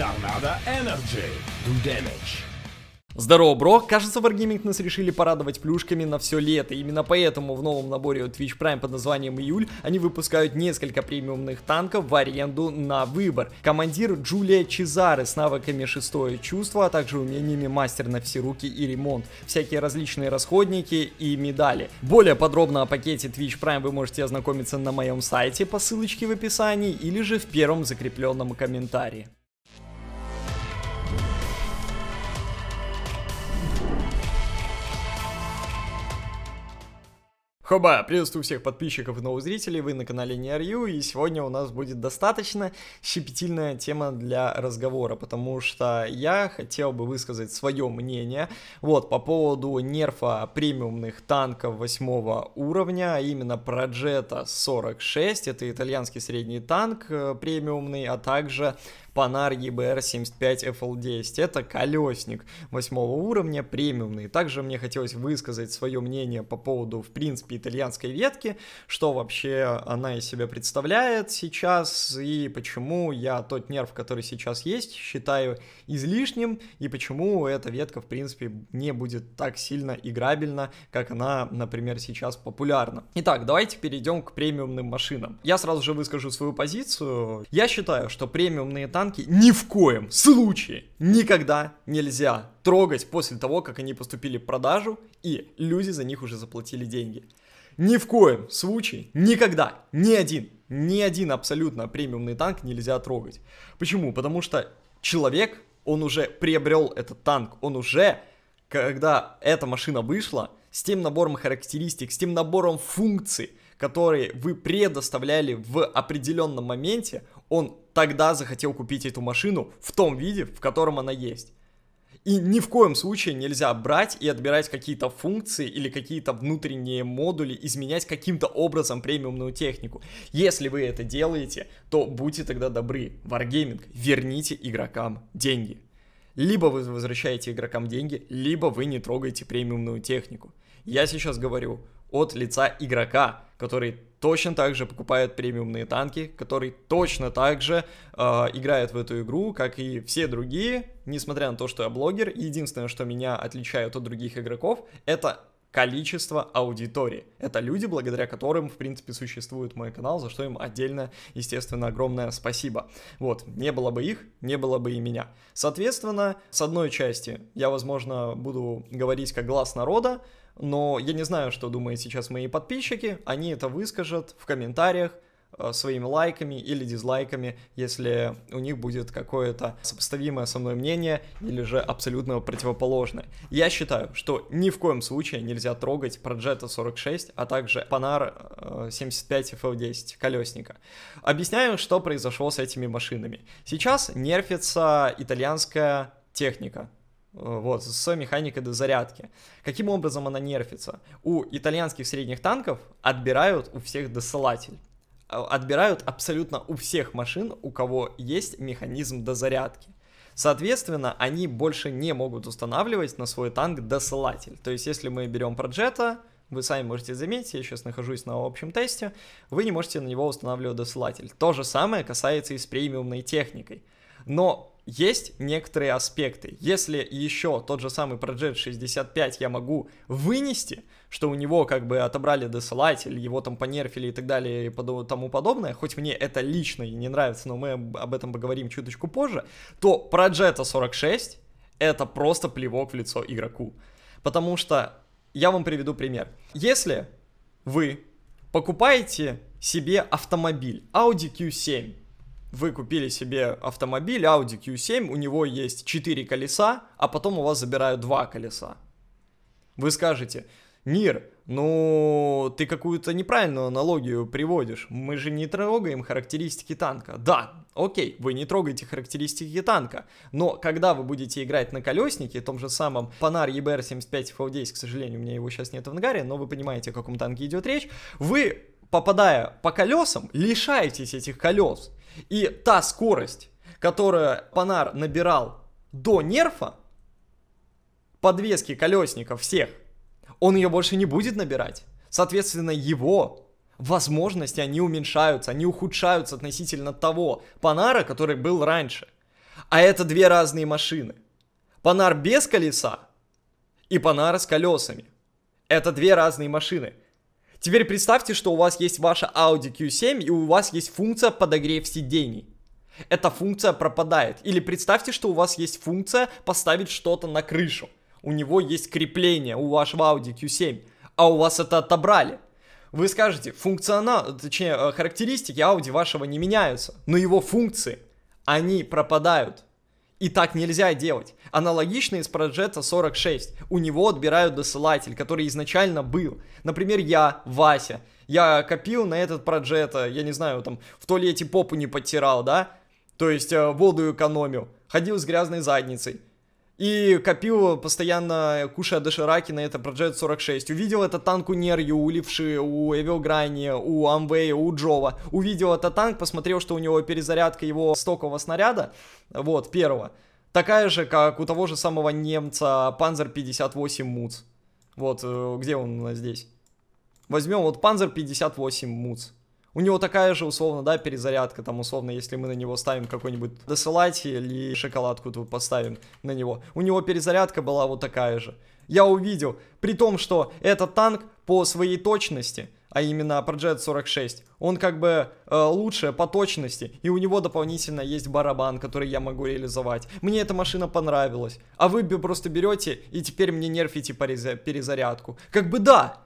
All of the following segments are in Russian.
Торнадо Energy. Do damage. Здорово, бро! Кажется, Wargaming нас решили порадовать плюшками на все лето. Именно поэтому в новом наборе от Twitch Prime под названием «Июль» они выпускают несколько премиумных танков в аренду на выбор. Командир Джулия Чезары с навыками шестое чувство, а также умениями мастер на все руки и ремонт, всякие различные расходники и медали. Более подробно о пакете Twitch Prime вы можете ознакомиться на моем сайте по ссылочке в описании или же в первом закрепленном комментарии. Хоба, приветствую всех подписчиков и новых зрителей, вы на канале Неарью, и сегодня у нас будет достаточно щепетильная тема для разговора, потому что я хотел бы высказать свое мнение вот по поводу нерфа премиумных танков восьмого уровня, а именно Проджета 46, это итальянский средний танк э, премиумный, а также Panhard EBR-75 FL10. Это колесник восьмого уровня, премиумный. Также мне хотелось высказать свое мнение по поводу, в принципе, итальянской ветки, что вообще она из себя представляет сейчас и почему я тот нерв, который сейчас есть, считаю излишним и почему эта ветка в принципе не будет так сильно играбельна, как она, например, сейчас популярна. Итак, давайте перейдем к премиумным машинам. Я сразу же выскажу свою позицию. Я считаю, что премиумные танки ни в коем случае никогда нельзя трогать после того, как они поступили в продажу, и люди за них уже заплатили деньги. Ни в коем случае, никогда, ни один, ни один абсолютно премиумный танк нельзя трогать. Почему? Потому что человек, он уже приобрел этот танк, он уже, когда эта машина вышла, с тем набором характеристик, с тем набором функций, которые вы предоставляли в определенном моменте, он тогда захотел купить эту машину в том виде, в котором она есть. И ни в коем случае нельзя брать и отбирать какие-то функции или какие-то внутренние модули, изменять каким-то образом премиумную технику. Если вы это делаете, то будьте тогда добры. Wargaming, верните игрокам деньги. Либо вы возвращаете игрокам деньги, либо вы не трогаете премиумную технику. Я сейчас говорю от лица игрока, который точно так же покупает премиумные танки, который точно так же э, играет в эту игру, как и все другие, несмотря на то, что я блогер. Единственное, что меня отличает от других игроков, это количество аудитории. Это люди, благодаря которым, в принципе, существует мой канал, за что им отдельно, естественно, огромное спасибо. Вот, не было бы их, не было бы и меня. Соответственно, с одной части я, возможно, буду говорить как глаз народа, но я не знаю, что думают сейчас мои подписчики, они это выскажут в комментариях, э, своими лайками или дизлайками, если у них будет какое-то сопоставимое со мной мнение или же абсолютно противоположное. Я считаю, что ни в коем случае нельзя трогать Progetto 46, а также Panhard 75 FL10 колесника. Объясняю, что произошло с этими машинами. Сейчас нерфится итальянская техника, Э, вот, с механикой до зарядки. Каким образом она нерфится? У итальянских средних танков отбирают у всех досылатель. Э, отбирают абсолютно у всех машин, у кого есть механизм дозарядки. Соответственно, они больше не могут устанавливать на свой танк досылатель. То есть, если мы берем проджета, вы сами можете заметить, я сейчас нахожусь на общем тесте, вы не можете на него устанавливать досылатель. То же самое касается и с премиумной техникой. Но есть некоторые аспекты. Если еще тот же самый Project 65 я могу вынести, что у него как бы отобрали досылатель, его там понерфили и так далее и тому подобное, хоть мне это лично и не нравится, но мы об этом поговорим чуточку позже, то Project 46 это просто плевок в лицо игроку. Потому что я вам приведу пример. Если вы покупаете себе автомобиль Audi Q7, вы купили себе автомобиль Audi Q7, у него есть 4 колеса, а потом у вас забирают 2 колеса. Вы скажете, Нир, ну ты какую-то неправильную аналогию приводишь, мы же не трогаем характеристики танка. Да, окей, вы не трогаете характеристики танка, но когда вы будете играть на колеснике, том же самом Panar EBR75 V10, к сожалению, у меня его сейчас нет в ангаре, но вы понимаете, о каком танке идет речь, вы попадая по колесам, лишаетесь этих колес. И та скорость, которую Панар набирал до нерфа, подвески колесников всех, он ее больше не будет набирать. Соответственно, его возможности, они уменьшаются, они ухудшаются относительно того Панара, который был раньше. А это две разные машины. Панар без колеса и Панар с колесами. Это две разные машины. Теперь представьте, что у вас есть ваша Audi Q7 и у вас есть функция подогрев сидений. Эта функция пропадает. Или представьте, что у вас есть функция поставить что-то на крышу. У него есть крепление у вашего Audi Q7, а у вас это отобрали. Вы скажете, функционал, точнее, э, характеристики Audi вашего не меняются, но его функции, они пропадают. И так нельзя делать. Аналогично из Проджета 46. У него отбирают досылатель, который изначально был. Например, я, Вася. Я копил на этот Проджета, я не знаю, там, в туалете попу не подтирал, да? То есть э, воду экономил. Ходил с грязной задницей. И копил постоянно, кушая дошираки на это Project 46. Увидел этот танк у Нерью, у Левши, у Эвилграни, у Амвея, у Джова. Увидел этот танк, посмотрел, что у него перезарядка его стокового снаряда, вот, первого, такая же, как у того же самого немца Panzer 58 Муц. Вот, э, где он у нас здесь? Возьмем вот Panzer 58 Муц. У него такая же, условно, да, перезарядка, там, условно, если мы на него ставим какой-нибудь досылатель или шоколадку тут поставим на него. У него перезарядка была вот такая же. Я увидел, при том, что этот танк по своей точности, а именно Project 46, он как бы э, лучше по точности, и у него дополнительно есть барабан, который я могу реализовать. Мне эта машина понравилась, а вы просто берете и теперь мне нерфите перезарядку. Как бы да,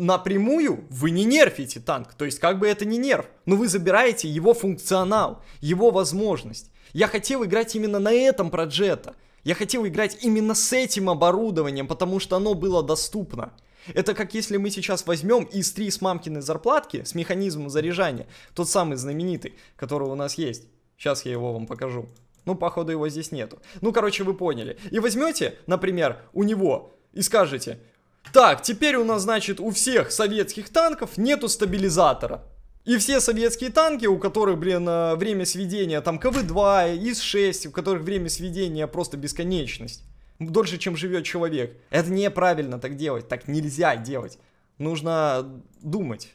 напрямую вы не нерфите танк, то есть как бы это не нерв, но вы забираете его функционал, его возможность. Я хотел играть именно на этом проджета, я хотел играть именно с этим оборудованием, потому что оно было доступно. Это как если мы сейчас возьмем из 3 с мамкиной зарплатки, с механизмом заряжания, тот самый знаменитый, который у нас есть. Сейчас я его вам покажу. Ну, походу, его здесь нету. Ну, короче, вы поняли. И возьмете, например, у него и скажете, так, теперь у нас, значит, у всех советских танков нету стабилизатора. И все советские танки, у которых, блин, э, время сведения там КВ-2, ИС-6, у которых время сведения просто бесконечность. Дольше, чем живет человек. Это неправильно так делать, так нельзя делать. Нужно думать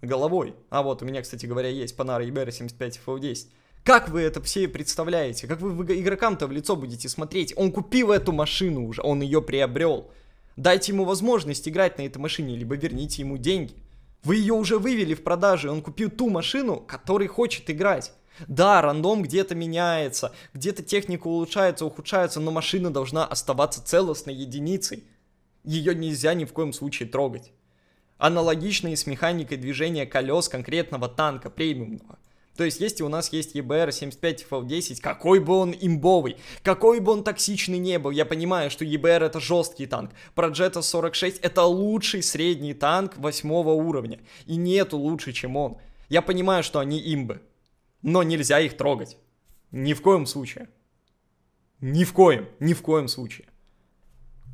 головой. А вот, у меня, кстати говоря, есть Panara EBR75 FL10. Как вы это все представляете? Как вы игрокам-то в лицо будете смотреть? Он купил эту машину уже, он ее приобрел. Дайте ему возможность играть на этой машине, либо верните ему деньги. Вы ее уже вывели в продажу, и он купил ту машину, которой хочет играть. Да, рандом где-то меняется, где-то техника улучшается, ухудшается, но машина должна оставаться целостной единицей. Ее нельзя ни в коем случае трогать. Аналогично и с механикой движения колес конкретного танка премиумного. То есть, если у нас есть EBR 75 FL10, какой бы он имбовый, какой бы он токсичный не был, я понимаю, что EBR это жесткий танк, Проджета 46 это лучший средний танк восьмого уровня, и нету лучше, чем он. Я понимаю, что они имбы, но нельзя их трогать. Ни в коем случае. Ни в коем, ни в коем случае.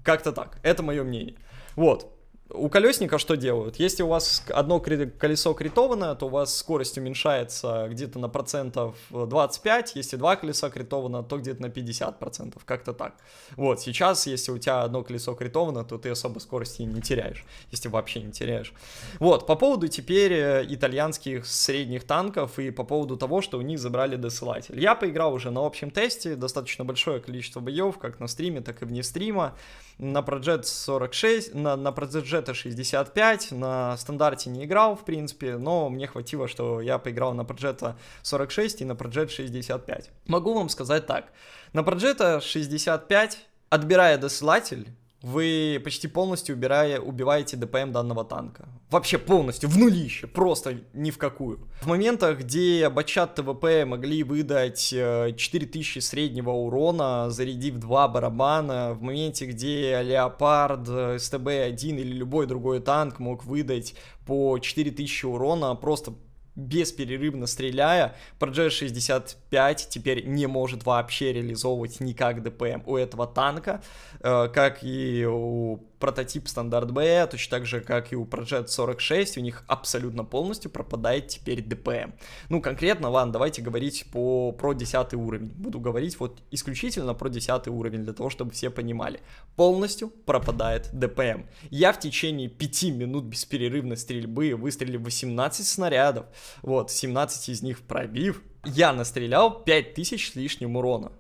Как-то так, это мое мнение. Вот, у колесника что делают? Если у вас одно колесо критовано, то у вас скорость уменьшается где-то на процентов 25, э, если два колеса критовано, то где-то на 50 процентов, как-то так. Вот, сейчас, если у тебя одно колесо критовано, то ты особо скорости не теряешь, если вообще не теряешь. Вот, по поводу теперь э, итальянских средних танков и по поводу того, что у них забрали досылатель. Я поиграл уже на общем тесте, достаточно большое количество боев, как на стриме, так и вне стрима на Проджет 46, на, на Проджета 65, на стандарте не играл, в принципе, но мне хватило, что я поиграл на Проджета 46 и на Проджет 65. Могу вам сказать так, на Проджета 65, отбирая досылатель, вы почти полностью убирая, убиваете ДПМ данного танка. Вообще полностью, в нулище, просто ни в какую. В моментах, где бачат ТВП могли выдать 4000 э, среднего урона, зарядив два барабана, в моменте, где Леопард, э, СТБ-1 или любой другой танк мог выдать по 4000 урона, просто бесперерывно стреляя, Project 65 теперь не может вообще реализовывать никак ДПМ у этого танка, э, как и у прототип стандарт Б, а точно так же, как и у Project 46, у них абсолютно полностью пропадает теперь ДПМ. Ну, конкретно, Ван, давайте говорить по, про 10 уровень. Буду говорить вот исключительно про 10 уровень, для того, чтобы все понимали. Полностью пропадает ДПМ. Я в течение 5 минут бесперерывной стрельбы выстрелил 18 снарядов, вот, 17 из них пробив. Я настрелял 5000 с лишним урона.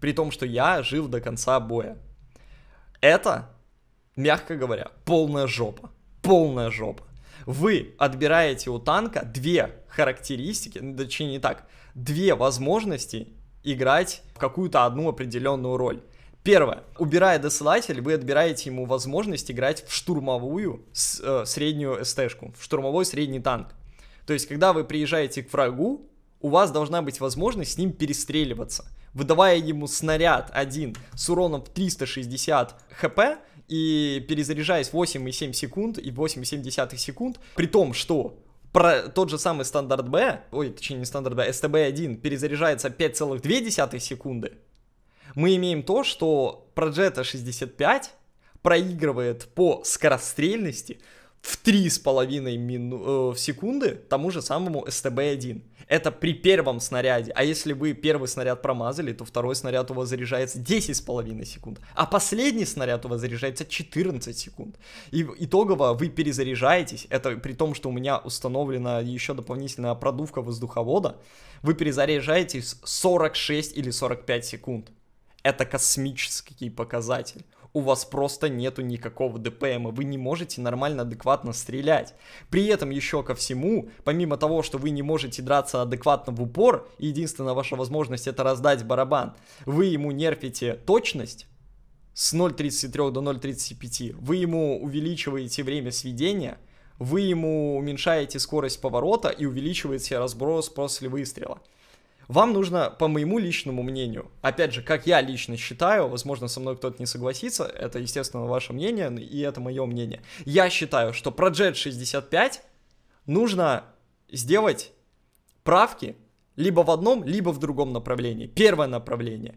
При том, что я жил до конца боя. Это, мягко говоря, полная жопа. Полная жопа. Вы отбираете у танка две характеристики, ну, точнее не так, две возможности играть в какую-то одну определенную роль. Первое. Убирая досылатель, вы отбираете ему возможность играть в штурмовую э, среднюю ст в штурмовой средний танк. То есть, когда вы приезжаете к врагу, у вас должна быть возможность с ним перестреливаться, выдавая ему снаряд один с уроном в 360 хп и перезаряжаясь 8,7 секунд и 8,7 секунд, при том, что про тот же самый стандарт Б, ой, точнее не стандарт Б, СТБ-1 перезаряжается 5,2 секунды, мы имеем то, что Проджета 65 проигрывает по скорострельности в 3,5 мину... э, секунды тому же самому СТБ-1. Это при первом снаряде. А если вы первый снаряд промазали, то второй снаряд у вас заряжается 10,5 секунд. А последний снаряд у вас заряжается 14 секунд. И итогово вы перезаряжаетесь. Это при том, что у меня установлена еще дополнительная продувка воздуховода. Вы перезаряжаетесь 46 или 45 секунд. Это космический показатель у вас просто нету никакого ДПМа, вы не можете нормально, адекватно стрелять. При этом еще ко всему, помимо того, что вы не можете драться адекватно в упор, единственная ваша возможность это раздать барабан, вы ему нерфите точность, с 0.33 до 0.35, вы ему увеличиваете время сведения, вы ему уменьшаете скорость поворота и увеличиваете разброс после выстрела. Вам нужно, по моему личному мнению, опять же, как я лично считаю, возможно, со мной кто-то не согласится, это, естественно, ваше мнение, ну, и это мое мнение. Я считаю, что про Jet 65 нужно сделать правки либо в одном, либо в другом направлении. Первое направление.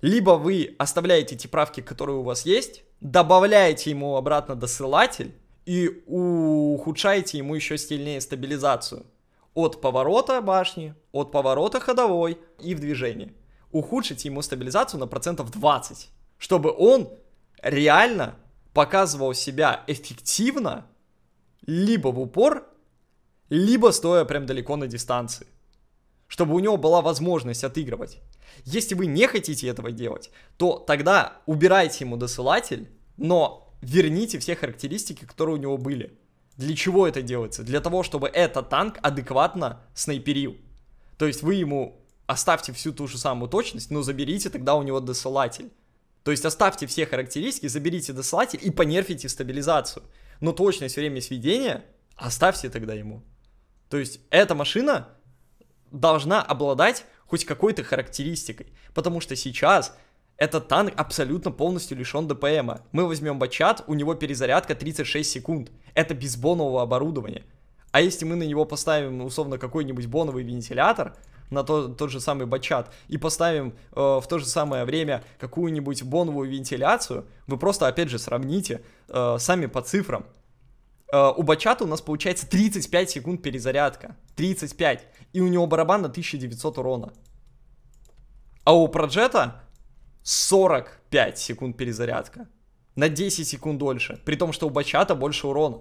Либо вы оставляете те правки, которые у вас есть, добавляете ему обратно досылатель и ухудшаете ему еще сильнее стабилизацию от поворота башни, от поворота ходовой и в движении. Ухудшить ему стабилизацию на процентов 20, чтобы он реально показывал себя эффективно, либо в упор, либо стоя прям далеко на дистанции. Чтобы у него была возможность отыгрывать. Если вы не хотите этого делать, то тогда убирайте ему досылатель, но верните все характеристики, которые у него были. Для чего это делается? Для того, чтобы этот танк адекватно снайперил. То есть вы ему оставьте всю ту же самую точность, но заберите тогда у него досылатель. То есть оставьте все характеристики, заберите досылатель и понерфите стабилизацию. Но точность время сведения оставьте тогда ему. То есть эта машина должна обладать хоть какой-то характеристикой. Потому что сейчас этот танк абсолютно полностью лишен ДПМа. Мы возьмем бачат, у него перезарядка 36 секунд. Это без бонового оборудования. А если мы на него поставим, условно, какой-нибудь боновый вентилятор, на тот тот же самый бачат, и поставим э, в то же самое время какую-нибудь боновую вентиляцию, вы просто, опять же, сравните э, сами по цифрам. Э, у бачата у нас получается 35 секунд перезарядка. 35. И у него барабан на 1900 урона. А у проджета 45 секунд перезарядка. На 10 секунд дольше. При том, что у бачата больше урона.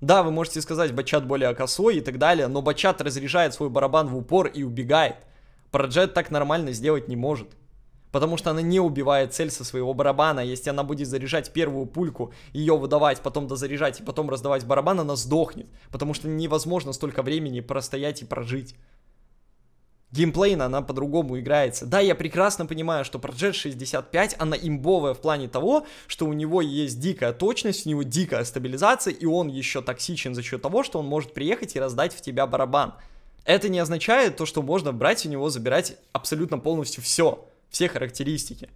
Да, вы можете сказать, бачат более косой и так далее, но бачат разряжает свой барабан в упор и убегает. Проджет так нормально сделать не может. Потому что она не убивает цель со своего барабана. Если она будет заряжать первую пульку, ее выдавать, потом дозаряжать и потом раздавать барабан, она сдохнет. Потому что невозможно столько времени простоять и прожить геймплейно она по-другому играется. Да, я прекрасно понимаю, что Project 65, она имбовая в плане того, что у него есть дикая точность, у него дикая стабилизация, и он еще токсичен за счет того, что он может приехать и раздать в тебя барабан. Это не означает то, что можно брать у него, забирать абсолютно полностью все, все характеристики.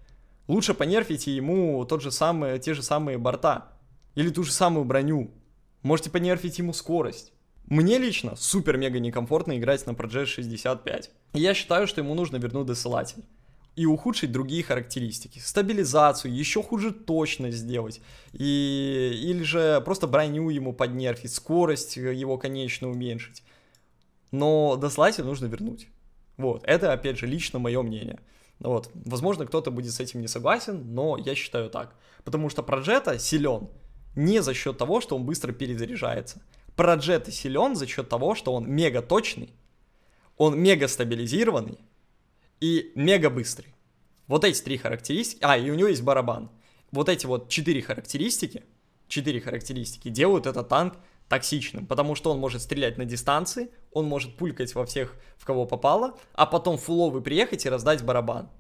Лучше понерфите ему тот же самый, те же самые борта или ту же самую броню. Можете понерфить ему скорость. Мне лично супер-мега некомфортно играть на ProJS 65. Я считаю, что ему нужно вернуть досылатель и ухудшить другие характеристики. Стабилизацию, еще хуже точность сделать. И... Или же просто броню ему поднерфить, скорость э, его конечно уменьшить. Но досылатель нужно вернуть. Вот, это, опять же, лично мое мнение. Вот, возможно, кто-то будет с этим не согласен, но я считаю так. Потому что Проджета силен не за счет того, что он быстро перезаряжается, Проджет силен за счет того, что он мега точный, он мега стабилизированный и мега быстрый. Вот эти три характеристики, а, и у него есть барабан. Вот эти вот четыре характеристики, четыре характеристики делают этот танк токсичным, потому что он может стрелять на дистанции, он может пулькать во всех, в кого попало, а потом фуловый приехать и раздать барабан.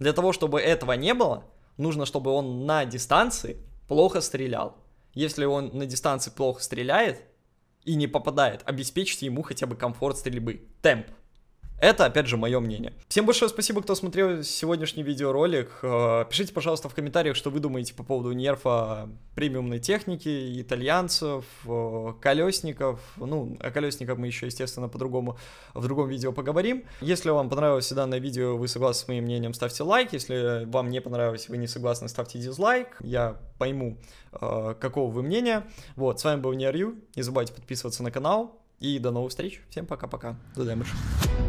Для того, чтобы этого не было, нужно, чтобы он на дистанции плохо стрелял. Если он на дистанции плохо стреляет, и не попадает. Обеспечьте ему хотя бы комфорт стрельбы. Темп. Это, опять же, мое мнение. Всем большое спасибо, кто смотрел сегодняшний видеоролик. Э, пишите, пожалуйста, в комментариях, что вы думаете по поводу нерфа премиумной техники, итальянцев, э, колесников. Ну, о колесниках мы еще, естественно, по-другому в другом видео поговорим. Если вам понравилось данное видео, вы согласны с моим мнением, ставьте лайк. Если вам не понравилось, вы не согласны, ставьте дизлайк. Я пойму, э, какого вы мнения. Вот, с вами был Неарью. Не забывайте подписываться на канал. И до новых встреч. Всем пока-пока. До -пока. дальше.